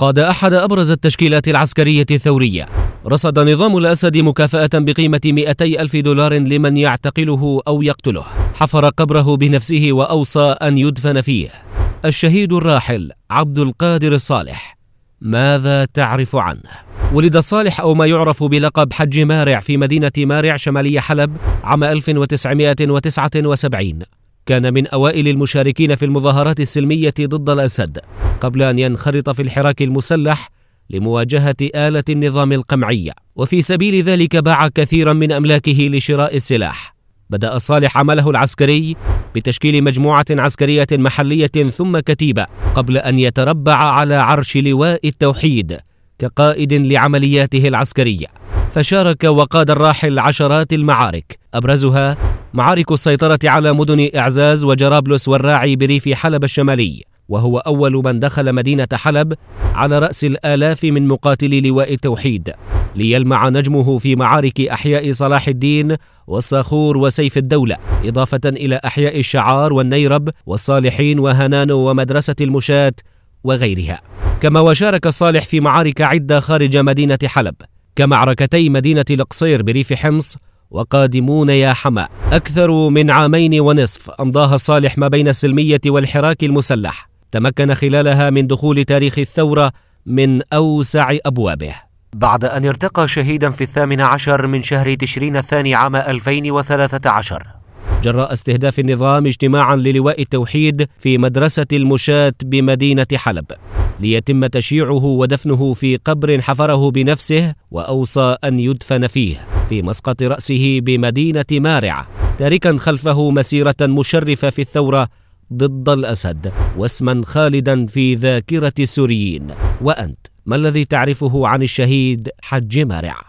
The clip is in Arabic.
قاد أحد أبرز التشكيلات العسكرية الثورية رصد نظام الأسد مكافأة بقيمة 200 ألف دولار لمن يعتقله أو يقتله حفر قبره بنفسه وأوصى أن يدفن فيه الشهيد الراحل عبد القادر الصالح ماذا تعرف عنه؟ ولد صالح أو ما يعرف بلقب حج مارع في مدينة مارع شمالية حلب عام 1979 كان من أوائل المشاركين في المظاهرات السلمية ضد الأسد قبل أن ينخرط في الحراك المسلح لمواجهة آلة النظام القمعية وفي سبيل ذلك باع كثيرا من أملاكه لشراء السلاح بدأ صالح عمله العسكري بتشكيل مجموعة عسكرية محلية ثم كتيبة قبل أن يتربع على عرش لواء التوحيد كقائد لعملياته العسكرية فشارك وقاد الراحل عشرات المعارك أبرزها معارك السيطرة على مدن إعزاز وجرابلس والراعي بريف حلب الشمالي وهو أول من دخل مدينة حلب على رأس الآلاف من مقاتلي لواء التوحيد ليلمع نجمه في معارك أحياء صلاح الدين والصخور وسيف الدولة إضافة إلى أحياء الشعار والنيرب والصالحين وهنانو ومدرسة المشاة وغيرها كما وشارك الصالح في معارك عدة خارج مدينة حلب كمعركتي مدينة القصير بريف حمص وقادمون يا حما أكثر من عامين ونصف أمضاها صالح ما بين السلمية والحراك المسلح تمكن خلالها من دخول تاريخ الثورة من أوسع أبوابه بعد أن ارتقى شهيدا في الثامن عشر من شهر تشرين الثاني عام 2013 جراء استهداف النظام اجتماعا للواء التوحيد في مدرسة المشاة بمدينة حلب ليتم تشييعه ودفنه في قبر حفره بنفسه وأوصى أن يدفن فيه في مسقط رأسه بمدينة مارع تاركا خلفه مسيرة مشرفة في الثورة ضد الأسد واسما خالدا في ذاكرة السوريين وأنت ما الذي تعرفه عن الشهيد حج مارع؟